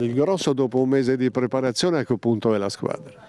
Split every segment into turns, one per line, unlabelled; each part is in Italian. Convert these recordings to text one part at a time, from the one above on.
Il grosso dopo un mese di preparazione a che punto è la squadra?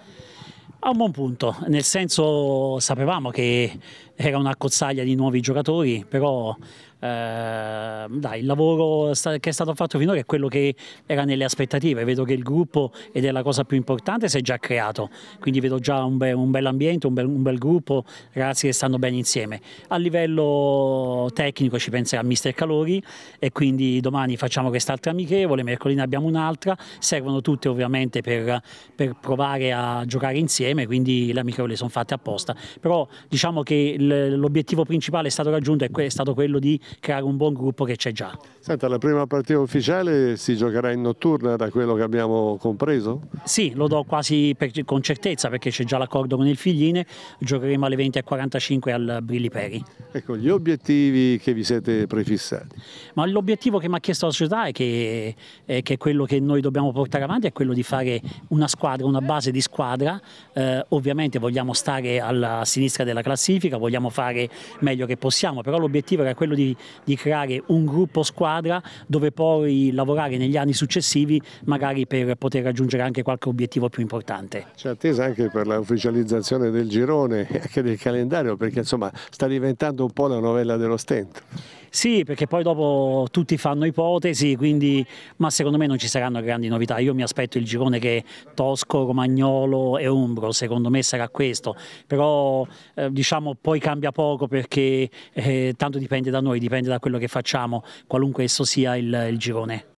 A un buon punto, nel senso sapevamo che era una cozzaglia di nuovi giocatori, però eh, dai, il lavoro che è stato fatto finora è quello che era nelle aspettative, vedo che il gruppo, ed è la cosa più importante, si è già creato, quindi vedo già un, be un bel ambiente, un, be un bel, gruppo, ragazzi che stanno bene insieme. A livello tecnico ci penserà Mister Calori e quindi domani facciamo quest'altra amichevole, mercoledì abbiamo un'altra, servono tutte ovviamente per, per, provare a giocare insieme, quindi le amichevole sono fatte apposta, però diciamo che l'obiettivo principale è stato raggiunto è, è stato quello di creare un buon gruppo che c'è già.
Senta, la prima partita ufficiale si giocherà in notturna da quello che abbiamo compreso?
Sì, lo do quasi per, con certezza perché c'è già l'accordo con il Figline, giocheremo alle 20.45 al Brilliperi. Ecco, gli
obiettivi che vi siete prefissati?
Ma l'obiettivo che mi ha chiesto la società è che, è quello che noi dobbiamo portare avanti è quello di fare una squadra, una base di squadra, eh, ovviamente vogliamo stare alla sinistra della classifica, vogliamo fare meglio che possiamo, però l'obiettivo era quello di di creare un gruppo squadra dove poi lavorare negli anni successivi magari per poter raggiungere anche qualche obiettivo più importante.
C'è attesa anche per l'ufficializzazione del girone e anche del calendario perché insomma sta diventando un po' la novella
dello stento. Sì, perché poi dopo tutti fanno ipotesi, quindi, ma secondo me non ci saranno grandi novità. Io mi aspetto il girone che Tosco, Romagnolo e Umbro, secondo me sarà questo, però eh, diciamo poi cambia poco perché eh, tanto dipende da noi, dipende da quello che facciamo, qualunque esso sia il, il girone.